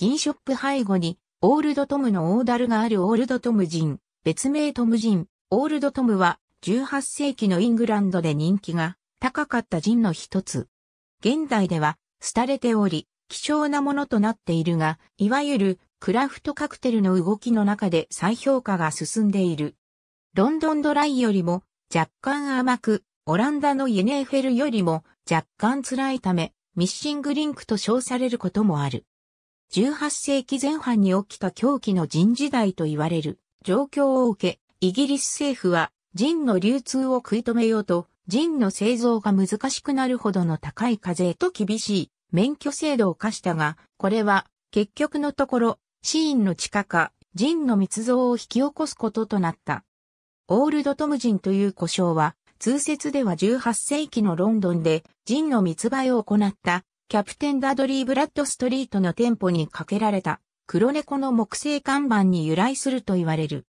銀ショップ背後に、オールドトムのオーダルがあるオールドトム人、別名トム人、オールドトムは18世紀のイングランドで人気が高かった人の一つ。現代では廃れており、希少なものとなっているが、いわゆるクラフトカクテルの動きの中で再評価が進んでいる。ロンドンドライよりも若干甘く、オランダのユネーフェルよりも若干辛いため、ミッシングリンクと称されることもある。18世紀前半に起きた狂気の人時代と言われる状況を受け、イギリス政府は人の流通を食い止めようと、人の製造が難しくなるほどの高い課税と厳しい免許制度を課したが、これは結局のところ、シーンの地下化、人の密造を引き起こすこととなった。オールドトム人という故障は、通説では18世紀のロンドンで人の密売を行ったキャプテンダドリー・ブラッドストリートの店舗にかけられた黒猫の木製看板に由来すると言われる。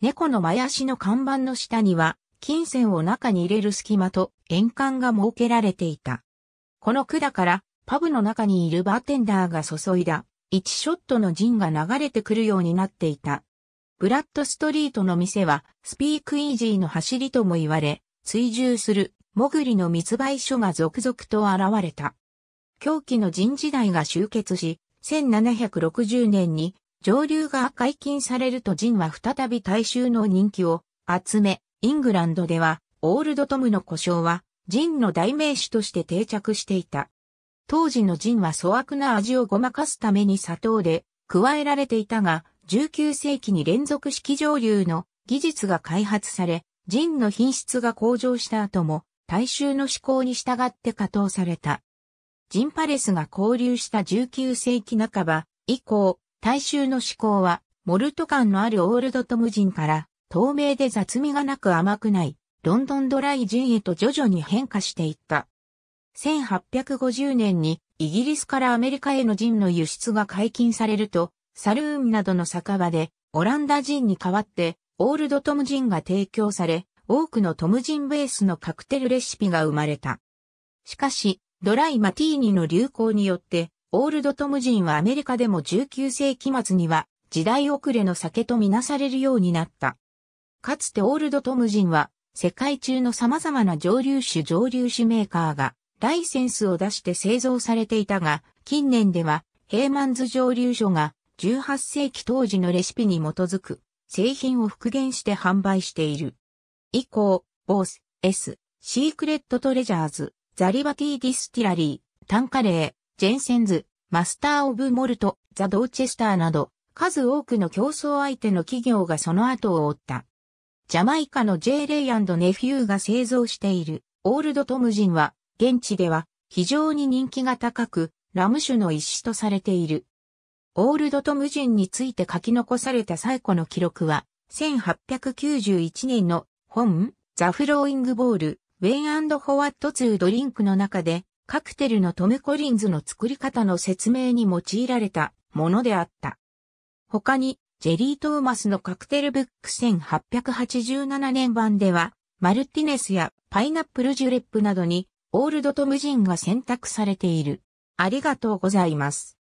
猫の前足の看板の下には金銭を中に入れる隙間と円管が設けられていた。この管からパブの中にいるバーテンダーが注いだ1ショットのジンが流れてくるようになっていた。ブラッドストリートの店はスピークイージーの走りとも言われ、追従するモグリの密売所が続々と現れた。狂気の人時代が終結し、1760年に上流が解禁されるとジンは再び大衆の人気を集め、イングランドではオールドトムの故障はジンの代名詞として定着していた。当時のジンは粗悪な味をごまかすために砂糖で加えられていたが、19世紀に連続式上流の技術が開発され、ジンの品質が向上した後も大衆の思考に従って加糖された。ジンパレスが交流した19世紀半ば以降、大衆の思考は、モルト感のあるオールドトムジンから、透明で雑味がなく甘くない、ロンドンドライジンへと徐々に変化していった。1850年に、イギリスからアメリカへのジンの輸出が解禁されると、サルーンなどの酒場で、オランダジンに代わって、オールドトムジンが提供され、多くのトムジンベースのカクテルレシピが生まれた。しかし、ドライマティーニの流行によって、オールドトム人はアメリカでも19世紀末には時代遅れの酒とみなされるようになった。かつてオールドトム人は世界中の様々な蒸留酒蒸留酒メーカーがライセンスを出して製造されていたが、近年ではヘーマンズ蒸留所が18世紀当時のレシピに基づく製品を復元して販売している。以降、ボース、S、シークレットトレジャーズ、ザリバティディスティラリー、タンカレー、ジェンセンズ、マスター・オブ・モルト、ザ・ドーチェスターなど、数多くの競争相手の企業がその後を追った。ジャマイカの J レイネフューが製造しているオールドトムジンは、現地では非常に人気が高く、ラム酒の一種とされている。オールドトムジンについて書き残された最古の記録は、1891年の本、ザ・フローイングボール、ウェイホワット2ドリンクの中で、カクテルのトム・コリンズの作り方の説明に用いられたものであった。他に、ジェリー・トーマスのカクテルブック1887年版では、マルティネスやパイナップルジュレップなどに、オールドトムジンが選択されている。ありがとうございます。